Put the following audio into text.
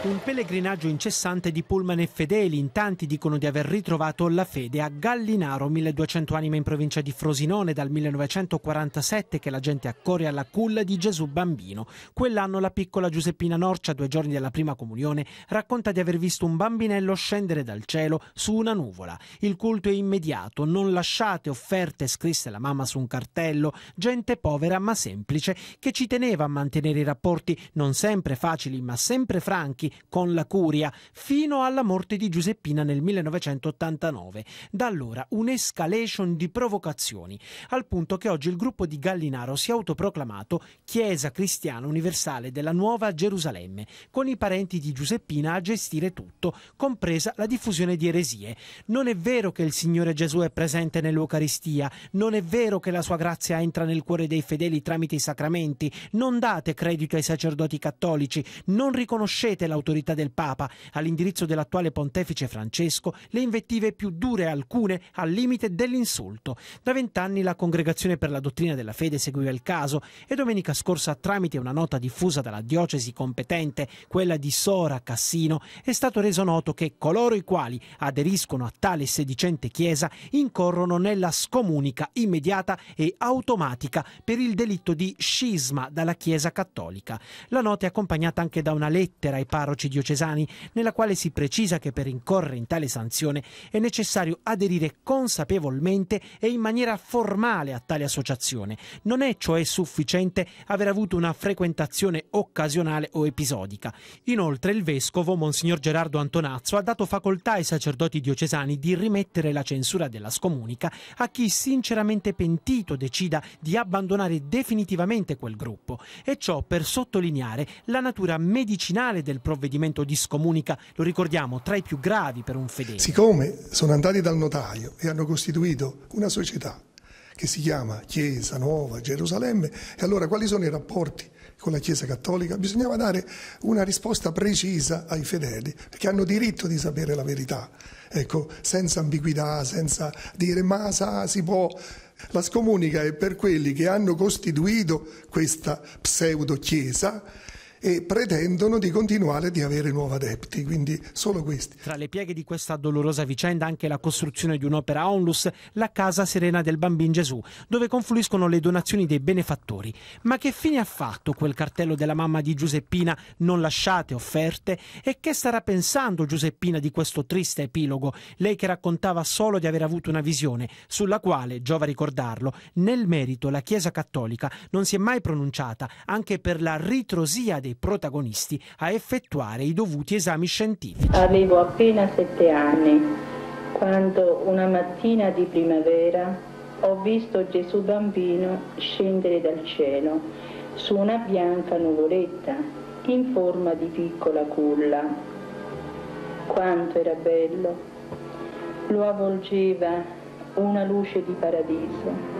Un pellegrinaggio incessante di pullman e fedeli, in tanti dicono di aver ritrovato la fede a Gallinaro, 1200 anime in provincia di Frosinone dal 1947 che la gente accorre alla culla di Gesù bambino. Quell'anno la piccola Giuseppina Norcia, due giorni della prima comunione, racconta di aver visto un bambinello scendere dal cielo su una nuvola. Il culto è immediato, non lasciate offerte, scrisse la mamma su un cartello, gente povera ma semplice che ci teneva a mantenere i rapporti non sempre facili ma sempre franchi rapporti con la Curia, fino alla morte di Giuseppina nel 1989. Da allora un'escalation di provocazioni, al punto che oggi il gruppo di Gallinaro si è autoproclamato Chiesa Cristiana Universale della Nuova Gerusalemme, con i parenti di Giuseppina a gestire tutto, compresa la diffusione di eresie. Non è vero che il Signore Gesù è presente nell'Eucaristia, non è vero che la sua grazia entra nel cuore dei fedeli tramite i sacramenti, non date credito ai sacerdoti cattolici, non riconoscete la dell'autorità del Papa all'indirizzo dell'attuale pontefice Francesco le invettive più dure alcune al limite dell'insulto. Da vent'anni la Congregazione per la Dottrina della Fede seguiva il caso e domenica scorsa tramite una nota diffusa dalla diocesi competente, quella di Sora Cassino, è stato reso noto che coloro i quali aderiscono a tale sedicente chiesa incorrono nella scomunica immediata e automatica per il delitto di scisma dalla Chiesa Cattolica. La nota è accompagnata anche da una lettera ai parroci parroci diocesani, nella quale si precisa che per incorrere in tale sanzione è necessario aderire consapevolmente e in maniera formale a tale associazione. Non è cioè sufficiente aver avuto una frequentazione occasionale o episodica. Inoltre il vescovo, Monsignor Gerardo Antonazzo, ha dato facoltà ai sacerdoti diocesani di rimettere la censura della scomunica a chi sinceramente pentito decida di abbandonare definitivamente quel gruppo, e ciò per sottolineare la natura medicinale del provvedimento provvedimento di scomunica, lo ricordiamo, tra i più gravi per un fedele. Siccome sono andati dal notaio e hanno costituito una società che si chiama Chiesa Nuova Gerusalemme, e allora quali sono i rapporti con la Chiesa Cattolica? Bisognava dare una risposta precisa ai fedeli, perché hanno diritto di sapere la verità, ecco, senza ambiguità, senza dire ma sa, si può... La scomunica è per quelli che hanno costituito questa pseudo Chiesa e pretendono di continuare di avere nuovi adepti, quindi solo questi. Tra le pieghe di questa dolorosa vicenda anche la costruzione di un'opera onlus, la Casa Serena del Bambin Gesù, dove confluiscono le donazioni dei benefattori. Ma che fine ha fatto quel cartello della mamma di Giuseppina non lasciate offerte e che starà pensando Giuseppina di questo triste epilogo, lei che raccontava solo di aver avuto una visione sulla quale, giova ricordarlo, nel merito la Chiesa Cattolica non si è mai pronunciata anche per la ritrosia dei dei protagonisti a effettuare i dovuti esami scientifici. Avevo appena sette anni quando una mattina di primavera ho visto Gesù bambino scendere dal cielo su una bianca nuvoletta in forma di piccola culla. Quanto era bello! Lo avvolgeva una luce di paradiso